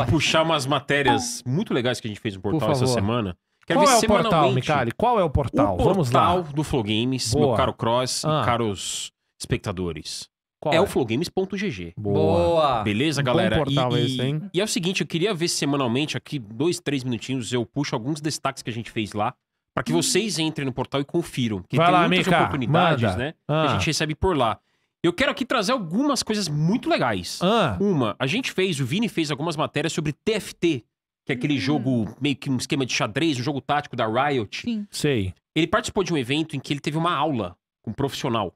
E puxar umas matérias então, muito legais que a gente fez no portal essa semana. Quero Qual é o portal, Micali? Qual é o portal? O portal lá. do Flow Games, Boa. meu caro Cross, ah. caros espectadores. Qual é, é o flowgames.gg. Boa. Beleza, galera? Bom portal e, esse, hein? E, e é o seguinte, eu queria ver semanalmente, aqui dois, três minutinhos, eu puxo alguns destaques que a gente fez lá, para que hum. vocês entrem no portal e confiram. Que Vai tem lá, muitas Mica, oportunidades, manda. né? Ah. Que a ah. gente recebe por lá. Eu quero aqui trazer algumas coisas muito legais. Ah. Uma, a gente fez, o Vini fez algumas matérias sobre TFT, que é aquele hum. jogo, meio que um esquema de xadrez, um jogo tático da Riot. Sim. Sei. Ele participou de um evento em que ele teve uma aula com um profissional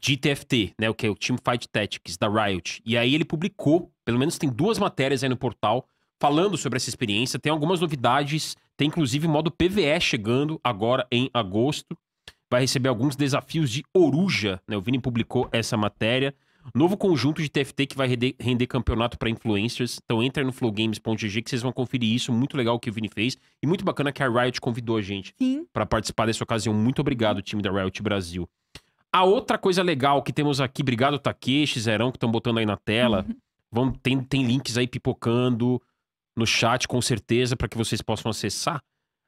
de TFT, né? O que é o Team Fight Tactics da Riot. E aí ele publicou, pelo menos tem duas matérias aí no portal, falando sobre essa experiência. Tem algumas novidades, tem inclusive modo PVE chegando agora em agosto vai receber alguns desafios de Oruja, né? O Vini publicou essa matéria. Novo conjunto de TFT que vai render, render campeonato para influencers. Então entra no flowgames.gg que vocês vão conferir isso. Muito legal o que o Vini fez. E muito bacana que a Riot convidou a gente para participar dessa ocasião. Muito obrigado, time da Riot Brasil. A outra coisa legal que temos aqui, obrigado Takeshi, Zerão, que estão botando aí na tela. Uhum. Vão, tem, tem links aí pipocando no chat, com certeza, para que vocês possam acessar.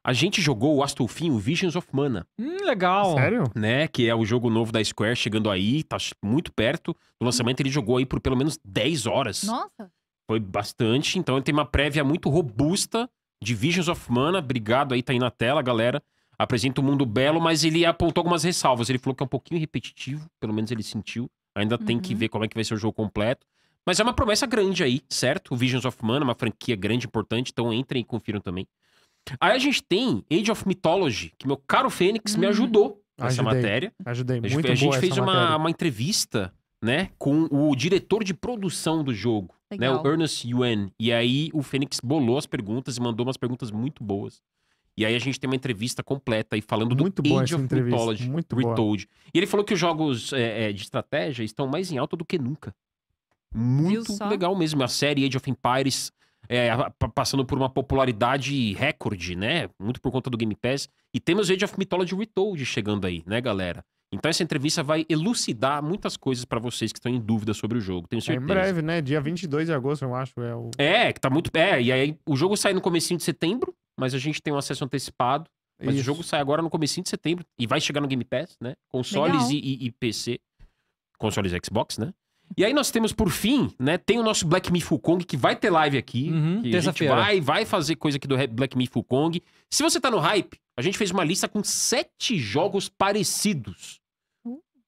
A gente jogou o Astolfinho Visions of Mana. Hum, legal. Sério? Né? Que é o jogo novo da Square chegando aí, tá muito perto do lançamento. Ele jogou aí por pelo menos 10 horas. Nossa. Foi bastante. Então ele tem uma prévia muito robusta de Visions of Mana. Obrigado aí, tá aí na tela, galera. Apresenta o um mundo belo, mas ele apontou algumas ressalvas. Ele falou que é um pouquinho repetitivo, pelo menos ele sentiu. Ainda uhum. tem que uhum. ver como é que vai ser o jogo completo. Mas é uma promessa grande aí, certo? O Visions of Mana, uma franquia grande, importante. Então entrem e confiram também. Aí a gente tem Age of Mythology, que meu caro Fênix hum. me ajudou nessa Ajudei. matéria. Ajudei muito. A gente, a gente fez uma, uma, entrevista, né, com o diretor de produção do jogo, Legal. né, o Ernest Yuen. E aí o Fênix bolou as perguntas e mandou umas perguntas muito boas. E aí a gente tem uma entrevista completa aí falando muito do Age of Mythology, muito Retold. Boa. E ele falou que os jogos é, é, de estratégia estão mais em alta do que nunca. Muito legal mesmo. A série Age of Empires é, passando por uma popularidade recorde, né? Muito por conta do Game Pass. E temos Age of Mythology Retold chegando aí, né, galera? Então essa entrevista vai elucidar muitas coisas para vocês que estão em dúvida sobre o jogo, tenho certeza. É em breve, né? Dia 22 de agosto, eu acho, é o... É, que tá muito... É, e aí o jogo sai no comecinho de setembro, mas a gente tem um acesso antecipado. Mas Isso. o jogo sai agora no comecinho de setembro e vai chegar no Game Pass, né? Consoles e, e, e PC. Consoles Xbox, né? E aí nós temos, por fim, né? Tem o nosso Black Me Kong, que vai ter live aqui. Uhum, que a gente vai, vai fazer coisa aqui do Black Me Kong. Se você tá no hype, a gente fez uma lista com sete jogos parecidos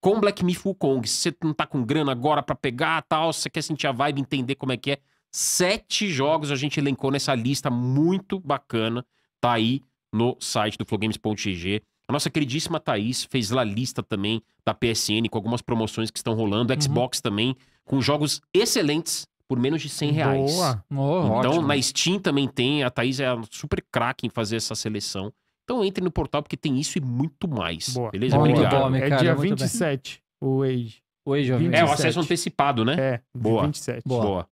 com Black Me Kong. Se você não tá com grana agora para pegar tal, se você quer sentir a vibe, entender como é que é. Sete jogos a gente elencou nessa lista muito bacana. Tá aí no site do flowgames.gg. A nossa queridíssima Thaís fez lá lista também da PSN com algumas promoções que estão rolando. Uhum. Xbox também, com jogos excelentes por menos de 100 reais. Boa! Oh, então, ótimo. na Steam também tem. A Thaís é super craque em fazer essa seleção. Então, entre no portal porque tem isso e muito mais. Boa. Beleza? Bom, Obrigado. é dia 27, bem. o Age. O Age é o acesso antecipado, né? É, Boa. 27. Boa. Boa.